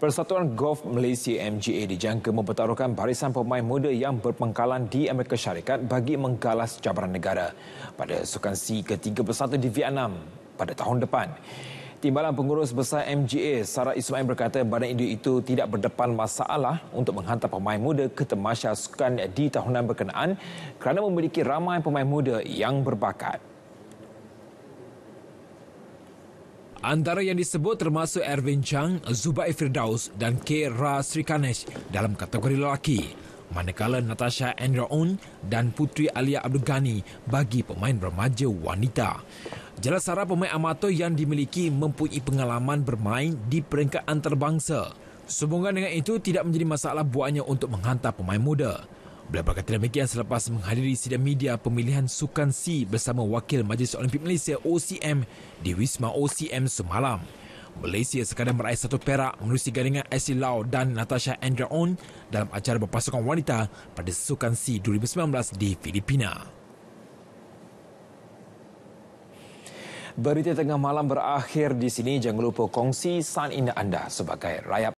Persatuan Golf Malaysia MGA dijangka mempertaruhkan barisan pemain muda yang berpengkalan di Amerika Syarikat bagi menggalas cabaran negara pada sukan C ke-31 di Vietnam pada tahun depan. Timbalan pengurus besar MGA, Sarah Ismail berkata badan India itu tidak berdepan masalah untuk menghantar pemain muda ke temasya sukan di tahunan berkenaan kerana memiliki ramai pemain muda yang berbakat. Antara yang disebut termasuk Erwin Chang, Zubair Firdaus dan K. Ra Srikanesh dalam kategori lelaki. Manakala Natasha Andra dan Putri Alia Abdul Ghani bagi pemain remaja wanita. Jelas Sarah pemain amatur yang dimiliki mempunyai pengalaman bermain di peringkat antarabangsa. Sehubungan dengan itu tidak menjadi masalah buahnya untuk menghantar pemain muda. Beliau berkata demikian selepas menghadiri sidang media pemilihan Sukan C bersama Wakil Majlis Olimpik Malaysia OCM di Wisma OCM semalam. Malaysia sekadar meraih satu perak menerusi gandingan Ashley Lau dan Natasha Andrea On dalam acara berpasukan wanita pada Sukan C 2019 di Filipina. Berita tengah malam berakhir di sini. Jangan lupa kongsi sign in anda sebagai rakyat.